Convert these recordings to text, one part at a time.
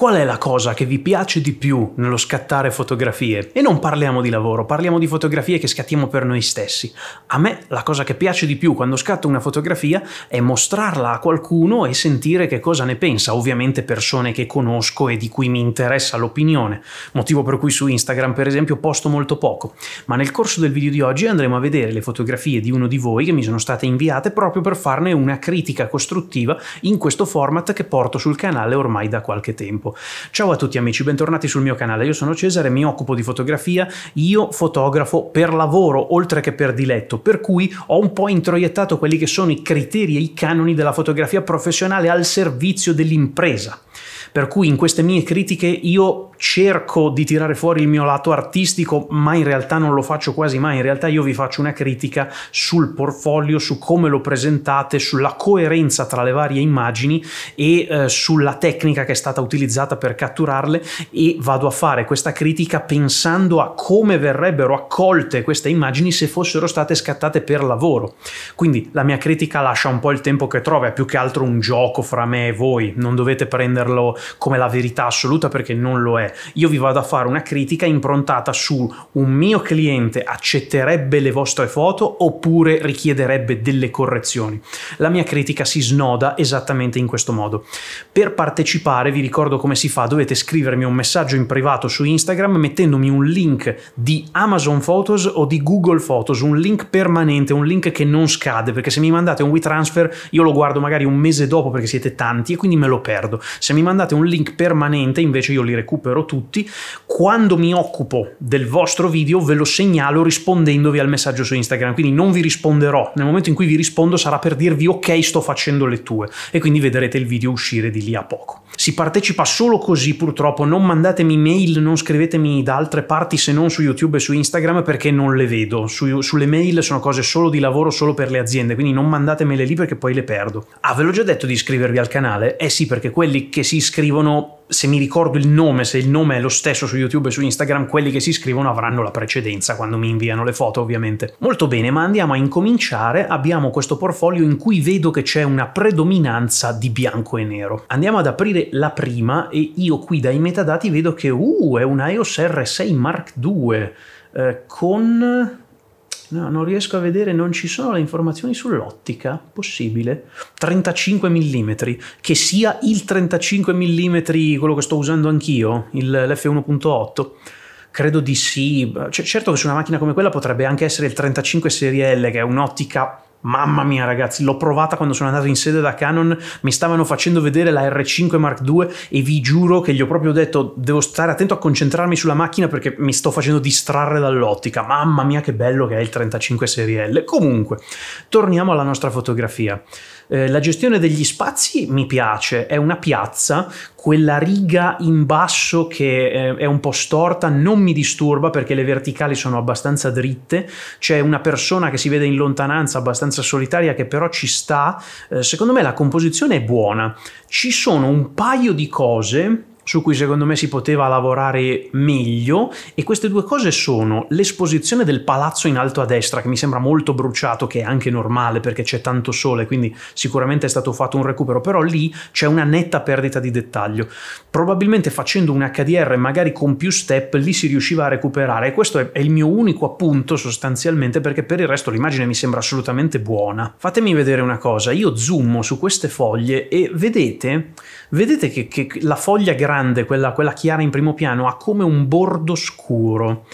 qual è la cosa che vi piace di più nello scattare fotografie? E non parliamo di lavoro, parliamo di fotografie che scattiamo per noi stessi. A me la cosa che piace di più quando scatto una fotografia è mostrarla a qualcuno e sentire che cosa ne pensa, ovviamente persone che conosco e di cui mi interessa l'opinione, motivo per cui su Instagram per esempio posto molto poco. Ma nel corso del video di oggi andremo a vedere le fotografie di uno di voi che mi sono state inviate proprio per farne una critica costruttiva in questo format che porto sul canale ormai da qualche tempo tempo. Ciao a tutti amici, bentornati sul mio canale. Io sono Cesare, mi occupo di fotografia, io fotografo per lavoro oltre che per diletto, per cui ho un po' introiettato quelli che sono i criteri e i canoni della fotografia professionale al servizio dell'impresa. Per cui in queste mie critiche io cerco di tirare fuori il mio lato artistico, ma in realtà non lo faccio quasi mai. In realtà io vi faccio una critica sul portfolio, su come lo presentate, sulla coerenza tra le varie immagini e eh, sulla tecnica che è stata utilizzata per catturarle e vado a fare questa critica pensando a come verrebbero accolte queste immagini se fossero state scattate per lavoro. Quindi la mia critica lascia un po' il tempo che trova, è più che altro un gioco fra me e voi, non dovete prenderlo come la verità assoluta perché non lo è io vi vado a fare una critica improntata su un mio cliente accetterebbe le vostre foto oppure richiederebbe delle correzioni. La mia critica si snoda esattamente in questo modo. Per partecipare, vi ricordo come si fa, dovete scrivermi un messaggio in privato su Instagram mettendomi un link di Amazon Photos o di Google Photos, un link permanente, un link che non scade, perché se mi mandate un WeTransfer io lo guardo magari un mese dopo perché siete tanti e quindi me lo perdo. Se mi mandate un link permanente invece io li recupero libero tutti. Quando mi occupo del vostro video ve lo segnalo rispondendovi al messaggio su Instagram, quindi non vi risponderò. Nel momento in cui vi rispondo sarà per dirvi ok sto facendo le tue e quindi vedrete il video uscire di lì a poco. Si partecipa solo così purtroppo, non mandatemi mail, non scrivetemi da altre parti se non su YouTube e su Instagram perché non le vedo. Su, sulle mail sono cose solo di lavoro, solo per le aziende, quindi non mandatemele lì perché poi le perdo. Ah, ve l'ho già detto di iscrivervi al canale? Eh sì, perché quelli che si iscrivono se mi ricordo il nome, se il nome è lo stesso su YouTube e su Instagram, quelli che si iscrivono avranno la precedenza quando mi inviano le foto, ovviamente. Molto bene, ma andiamo a incominciare. Abbiamo questo portfolio in cui vedo che c'è una predominanza di bianco e nero. Andiamo ad aprire la prima e io qui dai metadati vedo che uh, è una EOS R6 Mark II eh, con No, non riesco a vedere, non ci sono le informazioni sull'ottica possibile. 35 mm, che sia il 35 mm, quello che sto usando anch'io, il, l'F1.8. Credo di sì. Cioè, certo che su una macchina come quella potrebbe anche essere il 35 serie L, che è un'ottica Mamma mia ragazzi, l'ho provata quando sono andato in sede da Canon, mi stavano facendo vedere la R5 Mark II e vi giuro che gli ho proprio detto devo stare attento a concentrarmi sulla macchina perché mi sto facendo distrarre dall'ottica. Mamma mia che bello che è il 35 serie L. Comunque, torniamo alla nostra fotografia. Eh, la gestione degli spazi mi piace, è una piazza, quella riga in basso che eh, è un po' storta non mi disturba perché le verticali sono abbastanza dritte, c'è una persona che si vede in lontananza abbastanza solitaria che però ci sta, eh, secondo me la composizione è buona, ci sono un paio di cose su cui secondo me si poteva lavorare meglio e queste due cose sono l'esposizione del palazzo in alto a destra che mi sembra molto bruciato che è anche normale perché c'è tanto sole quindi sicuramente è stato fatto un recupero però lì c'è una netta perdita di dettaglio probabilmente facendo un HDR magari con più step lì si riusciva a recuperare e questo è il mio unico appunto sostanzialmente perché per il resto l'immagine mi sembra assolutamente buona fatemi vedere una cosa io zoomo su queste foglie e vedete vedete che, che la foglia grande grande, quella, quella chiara in primo piano, ha come un bordo scuro.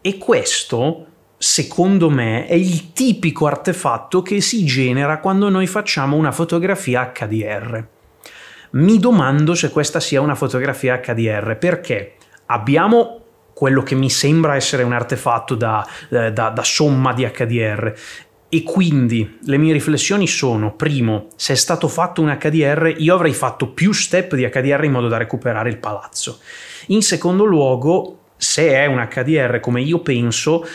E questo, secondo me, è il tipico artefatto che si genera quando noi facciamo una fotografia HDR. Mi domando se questa sia una fotografia HDR, perché abbiamo quello che mi sembra essere un artefatto da, eh, da, da somma di HDR e quindi le mie riflessioni sono, primo, se è stato fatto un HDR, io avrei fatto più step di HDR in modo da recuperare il palazzo. In secondo luogo, se è un HDR come io penso,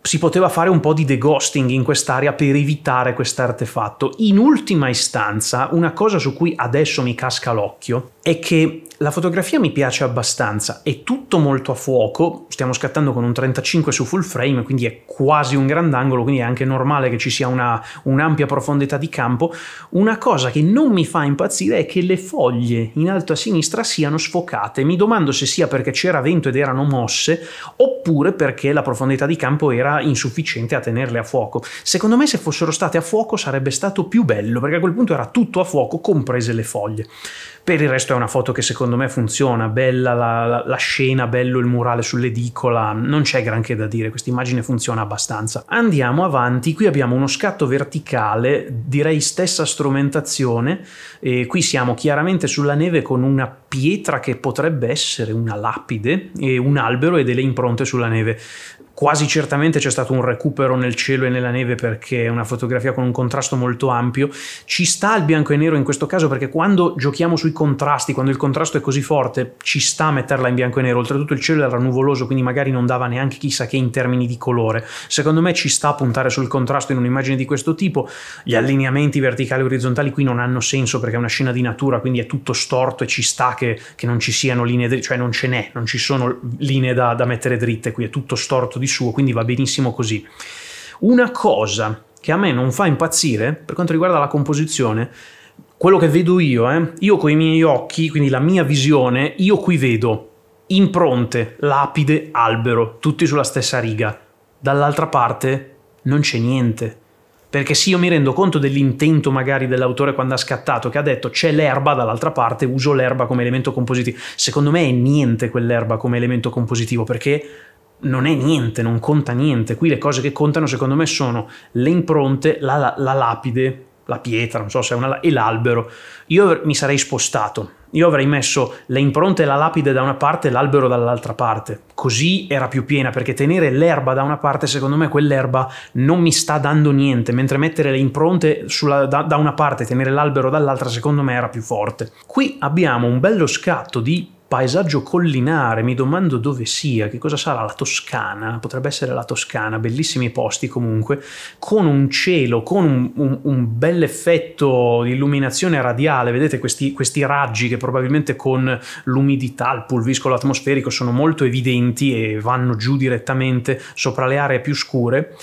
si poteva fare un po' di deghosting in quest'area per evitare quest'artefatto. In ultima istanza, una cosa su cui adesso mi casca l'occhio è che la fotografia mi piace abbastanza, è tutto molto a fuoco, stiamo scattando con un 35 su full frame, quindi è quasi un grandangolo, quindi è anche normale che ci sia una, un'ampia profondità di campo. Una cosa che non mi fa impazzire è che le foglie in alto a sinistra siano sfocate, mi domando se sia perché c'era vento ed erano mosse, oppure perché la profondità di campo era insufficiente a tenerle a fuoco. Secondo me se fossero state a fuoco sarebbe stato più bello, perché a quel punto era tutto a fuoco, comprese le foglie. Per il resto è una foto che secondo secondo me funziona, bella la, la, la scena, bello il murale sull'edicola, non c'è granché da dire, questa immagine funziona abbastanza. Andiamo avanti, qui abbiamo uno scatto verticale, direi stessa strumentazione, e qui siamo chiaramente sulla neve con una pietra che potrebbe essere una lapide e un albero e delle impronte sulla neve. Quasi certamente c'è stato un recupero nel cielo e nella neve perché è una fotografia con un contrasto molto ampio. Ci sta il bianco e nero in questo caso perché quando giochiamo sui contrasti, quando il contrasto è così forte, ci sta metterla in bianco e nero. Oltretutto il cielo era nuvoloso, quindi magari non dava neanche chissà che in termini di colore. Secondo me ci sta puntare sul contrasto in un'immagine di questo tipo. Gli allineamenti verticali e orizzontali qui non hanno senso perché è una scena di natura, quindi è tutto storto e ci sta che, che non ci siano linee, cioè non ce n'è, non ci sono linee da, da mettere dritte qui, è tutto storto di di suo, quindi va benissimo così. Una cosa che a me non fa impazzire per quanto riguarda la composizione, quello che vedo io, eh, io con i miei occhi, quindi la mia visione, io qui vedo impronte, lapide, albero, tutti sulla stessa riga. Dall'altra parte non c'è niente. Perché sì, io mi rendo conto dell'intento magari dell'autore quando ha scattato, che ha detto c'è l'erba dall'altra parte, uso l'erba come elemento compositivo. Secondo me è niente quell'erba come elemento compositivo, perché non è niente, non conta niente. Qui le cose che contano, secondo me, sono le impronte, la, la, la lapide, la pietra, non so se è una, e l'albero. Io mi sarei spostato. Io avrei messo le impronte e la lapide da una parte e l'albero dall'altra parte. Così era più piena, perché tenere l'erba da una parte, secondo me, quell'erba non mi sta dando niente, mentre mettere le impronte sulla, da, da una parte e tenere l'albero dall'altra, secondo me, era più forte. Qui abbiamo un bello scatto di paesaggio collinare, mi domando dove sia, che cosa sarà la Toscana, potrebbe essere la Toscana, bellissimi posti comunque, con un cielo, con un, un, un bel effetto di illuminazione radiale, vedete questi, questi raggi che probabilmente con l'umidità, il pulviscolo atmosferico sono molto evidenti e vanno giù direttamente sopra le aree più scure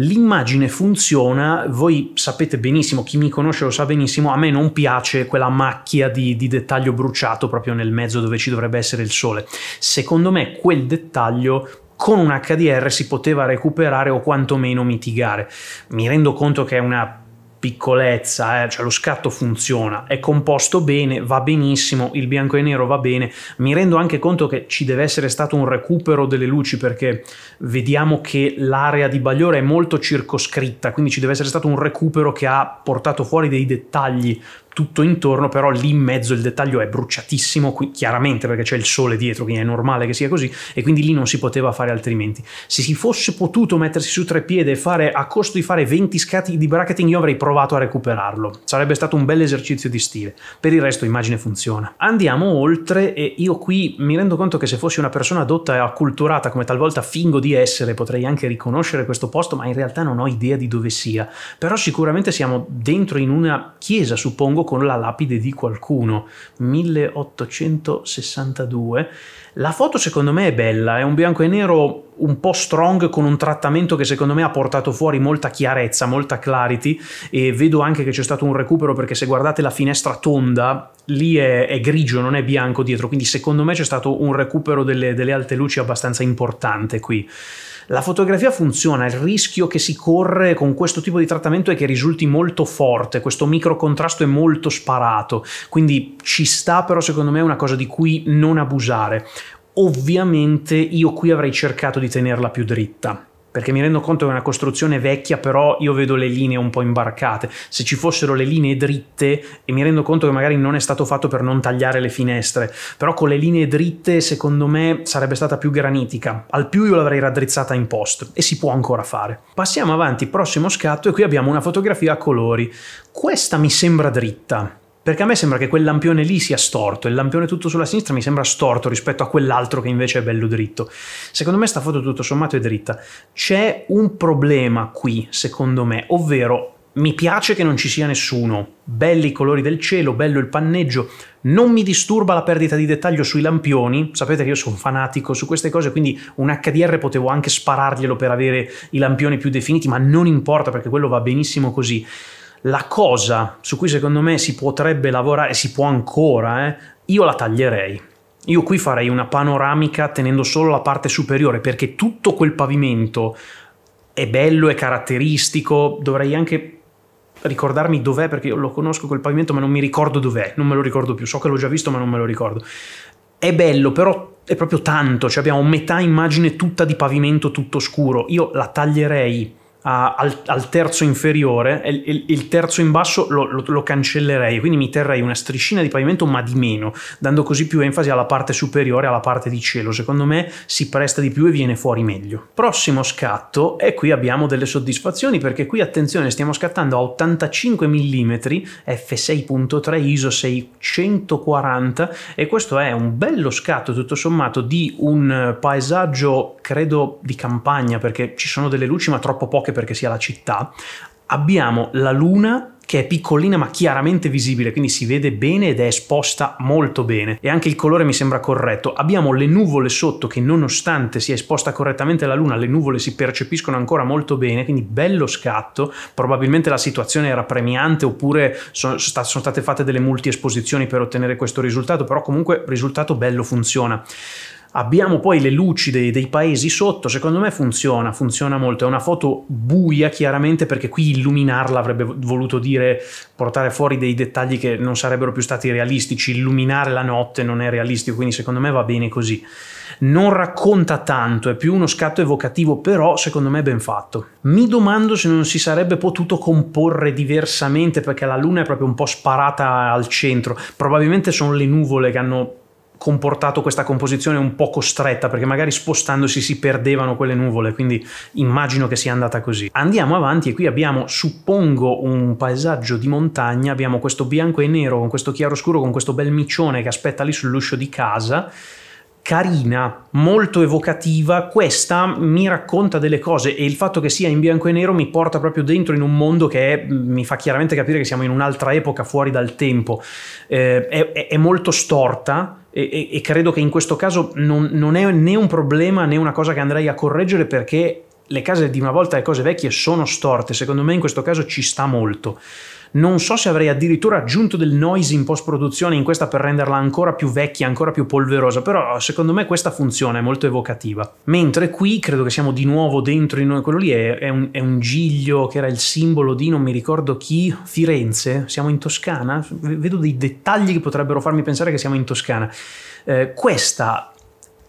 L'immagine funziona, voi sapete benissimo, chi mi conosce lo sa benissimo, a me non piace quella macchia di, di dettaglio bruciato proprio nel mezzo dove ci dovrebbe essere il sole. Secondo me quel dettaglio con un HDR si poteva recuperare o quantomeno mitigare. Mi rendo conto che è una piccolezza, eh? cioè lo scatto funziona, è composto bene, va benissimo, il bianco e nero va bene, mi rendo anche conto che ci deve essere stato un recupero delle luci perché vediamo che l'area di Bagliore è molto circoscritta, quindi ci deve essere stato un recupero che ha portato fuori dei dettagli tutto intorno, però lì in mezzo il dettaglio è bruciatissimo, qui, chiaramente perché c'è il sole dietro, quindi è normale che sia così, e quindi lì non si poteva fare altrimenti. Se si fosse potuto mettersi su tre piedi e fare, a costo di fare 20 scatti di bracketing, io avrei provato a recuperarlo. Sarebbe stato un bel esercizio di stile. Per il resto immagine funziona. Andiamo oltre e io qui mi rendo conto che se fossi una persona adotta e acculturata come talvolta fingo di essere, potrei anche riconoscere questo posto, ma in realtà non ho idea di dove sia. Però sicuramente siamo dentro in una chiesa, suppongo, con la lapide di qualcuno, 1862, la foto secondo me è bella, è un bianco e nero un po' strong con un trattamento che secondo me ha portato fuori molta chiarezza, molta clarity e vedo anche che c'è stato un recupero perché se guardate la finestra tonda lì è, è grigio, non è bianco dietro, quindi secondo me c'è stato un recupero delle, delle alte luci abbastanza importante qui. La fotografia funziona, il rischio che si corre con questo tipo di trattamento è che risulti molto forte, questo micro contrasto è molto sparato, quindi ci sta però secondo me una cosa di cui non abusare. Ovviamente io qui avrei cercato di tenerla più dritta perché mi rendo conto che è una costruzione vecchia, però io vedo le linee un po' imbarcate. Se ci fossero le linee dritte, e mi rendo conto che magari non è stato fatto per non tagliare le finestre, però con le linee dritte secondo me sarebbe stata più granitica. Al più io l'avrei raddrizzata in post e si può ancora fare. Passiamo avanti, prossimo scatto e qui abbiamo una fotografia a colori. Questa mi sembra dritta perché a me sembra che quel lampione lì sia storto, il lampione tutto sulla sinistra mi sembra storto rispetto a quell'altro che invece è bello dritto. Secondo me sta foto tutto sommato è dritta. C'è un problema qui, secondo me, ovvero mi piace che non ci sia nessuno. Belli i colori del cielo, bello il panneggio. Non mi disturba la perdita di dettaglio sui lampioni. Sapete che io sono fanatico su queste cose, quindi un HDR potevo anche spararglielo per avere i lampioni più definiti, ma non importa perché quello va benissimo così la cosa su cui secondo me si potrebbe lavorare, si può ancora, eh, io la taglierei. Io qui farei una panoramica tenendo solo la parte superiore perché tutto quel pavimento è bello, è caratteristico, dovrei anche ricordarmi dov'è perché io lo conosco quel pavimento ma non mi ricordo dov'è, non me lo ricordo più, so che l'ho già visto ma non me lo ricordo. È bello però è proprio tanto, cioè abbiamo metà immagine tutta di pavimento tutto scuro, io la taglierei a, al, al, terzo inferiore, e il, il, terzo in basso lo, lo, lo, cancellerei, quindi mi terrei una striscina di pavimento ma di meno, dando così più enfasi alla parte superiore, alla parte di cielo. Secondo me si presta di più e viene fuori meglio. Prossimo scatto, e qui abbiamo delle soddisfazioni perché qui, attenzione, stiamo scattando a 85 mm, f6.3, ISO 640 e questo è un bello scatto tutto sommato di un eh, paesaggio, credo, di campagna perché ci sono delle luci ma troppo poche perché sia la città, abbiamo la luna che è piccolina ma chiaramente visibile, quindi si vede bene ed è esposta molto bene e anche il colore mi sembra corretto. Abbiamo le nuvole sotto che nonostante sia esposta correttamente la luna, le nuvole si percepiscono ancora molto bene, quindi bello scatto. Probabilmente la situazione era premiante oppure sono, state fatte delle multi esposizioni per ottenere questo risultato, però comunque risultato bello funziona abbiamo poi le luci dei, dei, paesi sotto, secondo me funziona, funziona molto, è una foto buia chiaramente perché qui illuminarla avrebbe voluto dire portare fuori dei dettagli che non sarebbero più stati realistici, illuminare la notte non è realistico, quindi secondo me va bene così. Non racconta tanto, è più uno scatto evocativo, però secondo me ben fatto. Mi domando se non si sarebbe potuto comporre diversamente perché la luna è proprio un po' sparata al centro, probabilmente sono le nuvole che hanno comportato questa composizione un po' costretta perché magari spostandosi si perdevano quelle nuvole quindi immagino che sia andata così andiamo avanti e qui abbiamo suppongo un paesaggio di montagna abbiamo questo bianco e nero con questo chiaro scuro con questo bel micione che aspetta lì sull'uscio di casa carina, molto evocativa, questa mi racconta delle cose e il fatto che sia in bianco e nero mi porta proprio dentro in un mondo che mi fa chiaramente capire che siamo in un'altra epoca fuori dal tempo. Eh, è, è, molto storta e, e, e, credo che in questo caso non, non è né un problema né una cosa che andrei a correggere perché le case di una volta, le cose vecchie sono storte, secondo me in questo caso ci sta molto. Non so se avrei addirittura aggiunto del noise in post produzione in questa per renderla ancora più vecchia, ancora più polverosa, però secondo me questa funziona, è molto evocativa. Mentre qui credo che siamo di nuovo dentro in quello lì è, è, un, è un giglio che era il simbolo di non mi ricordo chi, Firenze, siamo in Toscana, vedo dei dettagli che potrebbero farmi pensare che siamo in Toscana. Eh, questa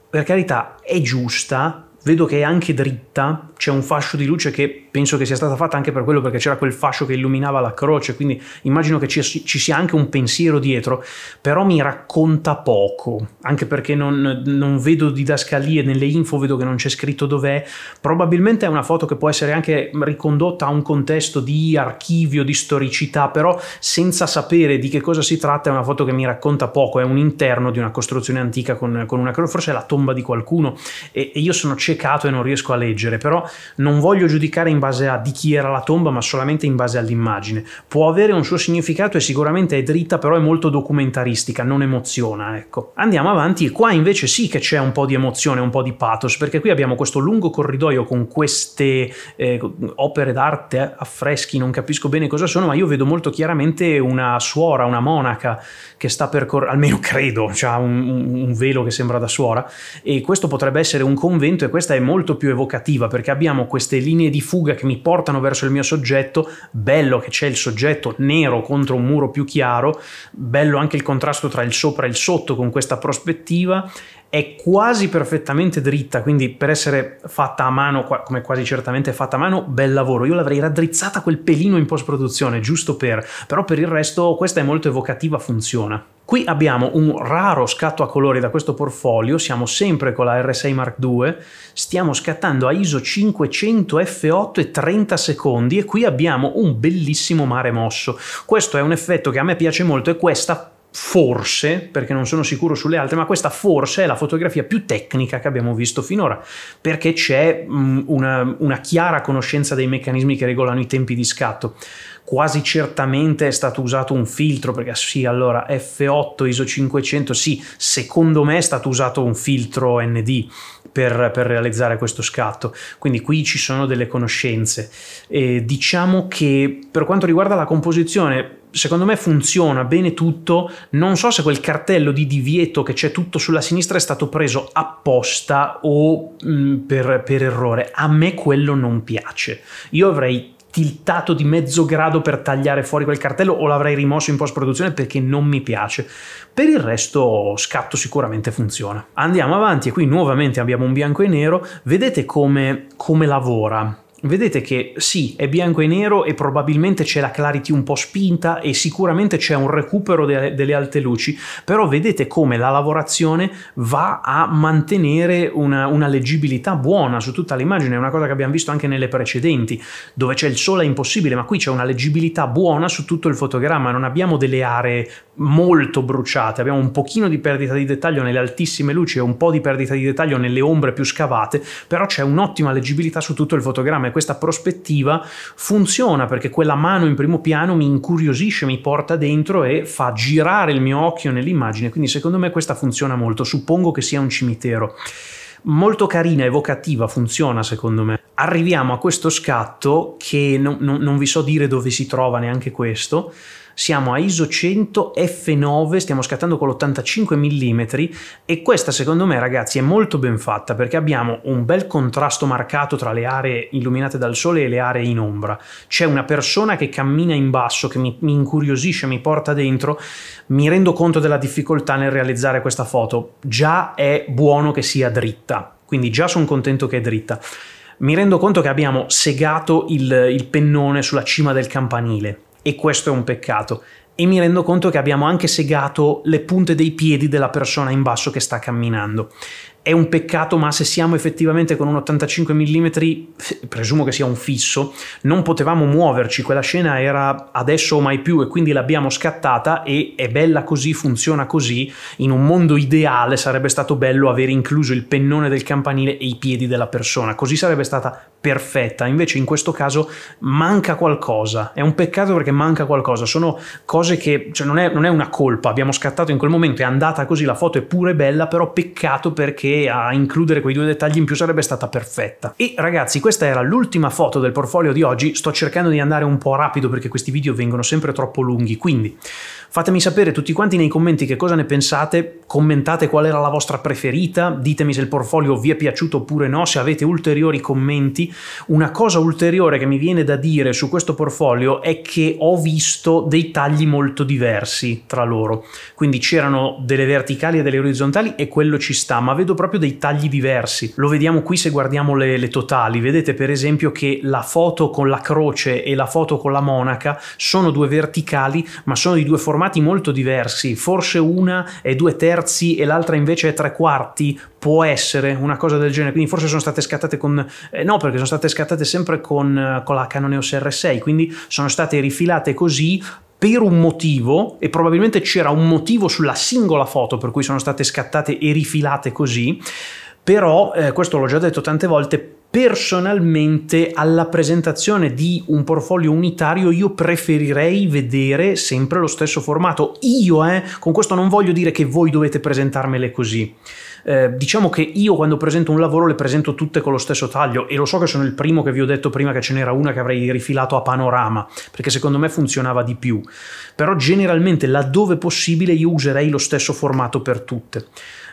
per carità è giusta, vedo che è anche dritta, c'è un fascio di luce che penso che sia stata fatta anche per quello perché c'era quel fascio che illuminava la croce, quindi immagino che ci, ci sia anche un pensiero dietro, però mi racconta poco, anche perché non, non vedo didascalie nelle info, vedo che non c'è scritto dov'è, probabilmente è una foto che può essere anche ricondotta a un contesto di archivio, di storicità, però senza sapere di che cosa si tratta è una foto che mi racconta poco, è un interno di una costruzione antica con, con una croce, forse è la tomba di qualcuno e, e io sono cieco ciecato e non riesco a leggere, però non voglio giudicare in base a di chi era la tomba, ma solamente in base all'immagine. Può avere un suo significato e sicuramente è dritta, però è molto documentaristica, non emoziona, ecco. Andiamo avanti e qua invece sì che c'è un po' di emozione, un po' di pathos, perché qui abbiamo questo lungo corridoio con queste eh, opere d'arte, eh, affreschi, non capisco bene cosa sono, ma io vedo molto chiaramente una suora, una monaca che sta percorrendo, almeno credo, ha un, un, velo che sembra da suora, e questo potrebbe essere un convento e questa è molto più evocativa perché abbiamo queste linee di fuga che mi portano verso il mio soggetto, bello che c'è il soggetto nero contro un muro più chiaro, bello anche il contrasto tra il sopra e il sotto con questa prospettiva è quasi perfettamente dritta, quindi per essere fatta a mano, come quasi certamente fatta a mano, bel lavoro. Io l'avrei raddrizzata quel pelino in post-produzione, giusto per, però per il resto questa è molto evocativa, funziona. Qui abbiamo un raro scatto a colori da questo portfolio, siamo sempre con la R6 Mark II, stiamo scattando a ISO 500 F8 e 30 secondi e qui abbiamo un bellissimo mare mosso. Questo è un effetto che a me piace molto e questa forse, perché non sono sicuro sulle altre, ma questa forse è la fotografia più tecnica che abbiamo visto finora, perché c'è mm, una, una chiara conoscenza dei meccanismi che regolano i tempi di scatto quasi certamente è stato usato un filtro perché sì allora F8 ISO 500 sì secondo me è stato usato un filtro ND per, per realizzare questo scatto quindi qui ci sono delle conoscenze e diciamo che per quanto riguarda la composizione secondo me funziona bene tutto. Non so se quel cartello di divieto che c'è tutto sulla sinistra è stato preso apposta o mh, mm, per, per errore. A me quello non piace. Io avrei tiltato di mezzo grado per tagliare fuori quel cartello o l'avrei rimosso in post produzione perché non mi piace. Per il resto scatto sicuramente funziona. Andiamo avanti e qui nuovamente abbiamo un bianco e nero, vedete come, come lavora vedete che sì, è bianco e nero e probabilmente c'è la clarity un po' spinta e sicuramente c'è un recupero de delle alte luci, però vedete come la lavorazione va a mantenere una, una leggibilità buona su tutta l'immagine, è una cosa che abbiamo visto anche nelle precedenti, dove c'è il sole è impossibile, ma qui c'è una leggibilità buona su tutto il fotogramma, non abbiamo delle aree molto bruciate, abbiamo un pochino di perdita di dettaglio nelle altissime luci e un po' di perdita di dettaglio nelle ombre più scavate, però c'è un'ottima leggibilità su tutto il fotogramma panorama e questa prospettiva funziona perché quella mano in primo piano mi incuriosisce, mi porta dentro e fa girare il mio occhio nell'immagine. Quindi secondo me questa funziona molto. Suppongo che sia un cimitero molto carina, evocativa, funziona secondo me. Arriviamo a questo scatto che non, non, non vi so dire dove si trova neanche questo, siamo a ISO 100 F9, stiamo scattando con l'85 mm e questa secondo me ragazzi è molto ben fatta perché abbiamo un bel contrasto marcato tra le aree illuminate dal sole e le aree in ombra. C'è una persona che cammina in basso, che mi, mi incuriosisce, mi porta dentro, mi rendo conto della difficoltà nel realizzare questa foto. Già è buono che sia dritta, quindi già sono contento che è dritta mi rendo conto che abbiamo segato il, il, pennone sulla cima del campanile e questo è un peccato. E mi rendo conto che abbiamo anche segato le punte dei piedi della persona in basso che sta camminando. È un peccato, ma se siamo effettivamente con un 85 mm, presumo che sia un fisso, non potevamo muoverci, quella scena era adesso o mai più e quindi l'abbiamo scattata e è bella così, funziona così. In un mondo ideale sarebbe stato bello aver incluso il pennone del campanile e i piedi della persona, così sarebbe stata perfetta, invece in questo caso manca qualcosa, è un peccato perché manca qualcosa, sono cose che, cioè non è, non è una colpa, abbiamo scattato in quel momento, è andata così, la foto è pure bella, però peccato perché a includere quei due dettagli in più sarebbe stata perfetta. E ragazzi, questa era l'ultima foto del portfolio di oggi, sto cercando di andare un po' rapido perché questi video vengono sempre troppo lunghi, quindi Fatemi sapere tutti quanti nei commenti che cosa ne pensate, commentate qual era la vostra preferita, ditemi se il portfolio vi è piaciuto oppure no, se avete ulteriori commenti. Una cosa ulteriore che mi viene da dire su questo portfolio è che ho visto dei tagli molto diversi tra loro, quindi c'erano delle verticali e delle orizzontali e quello ci sta, ma vedo proprio dei tagli diversi. Lo vediamo qui se guardiamo le, le totali, vedete per esempio che la foto con la croce e la foto con la monaca sono due verticali ma sono di due formati formati molto diversi, forse una è due terzi e l'altra invece è tre quarti, può essere una cosa del genere, quindi forse sono state scattate con... Eh, no, perché sono state scattate sempre con, eh, con la Canon EOS R6, quindi sono state rifilate così per un motivo, e probabilmente c'era un motivo sulla singola foto per cui sono state scattate e rifilate così, però, eh, questo l'ho già detto tante volte, Personalmente alla presentazione di un portfolio unitario io preferirei vedere sempre lo stesso formato. Io, eh, con questo non voglio dire che voi dovete presentarmele così. Eh, diciamo che io quando presento un lavoro le presento tutte con lo stesso taglio e lo so che sono il primo che vi ho detto prima che ce n'era una che avrei rifilato a panorama, perché secondo me funzionava di più. Però generalmente laddove possibile io userei lo stesso formato per tutte.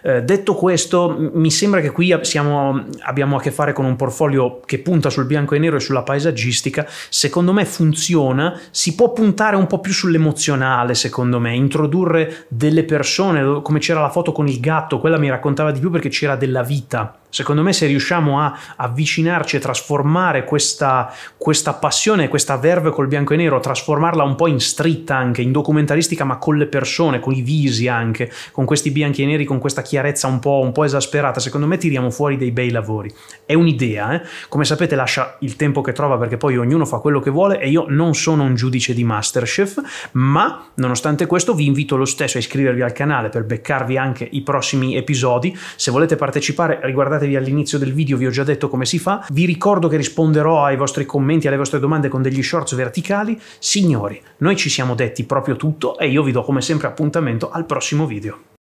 Eh, detto questo, mi sembra che qui siamo, abbiamo a che fare con un portfolio che punta sul bianco e nero e sulla paesaggistica. Secondo me funziona, si può puntare un po' più sull'emozionale, secondo me, introdurre delle persone, come c'era la foto con il gatto, quella mi raccontava di più perché c'era della vita Secondo me se riusciamo a avvicinarci e trasformare questa, questa passione, questa verve col bianco e nero, trasformarla un po' in street anche, in documentaristica, ma con le persone, con i visi anche, con questi bianchi e neri, con questa chiarezza un po', un po esasperata, secondo me tiriamo fuori dei bei lavori. È un'idea, eh? come sapete lascia il tempo che trova perché poi ognuno fa quello che vuole e io non sono un giudice di Masterchef, ma nonostante questo vi invito lo stesso a iscrivervi al canale per beccarvi anche i prossimi episodi. Se volete partecipare riguardate Registratevi all'inizio del video, vi ho già detto come si fa. Vi ricordo che risponderò ai vostri commenti, alle vostre domande con degli shorts verticali. Signori, noi ci siamo detti proprio tutto e io vi do come sempre appuntamento al prossimo video.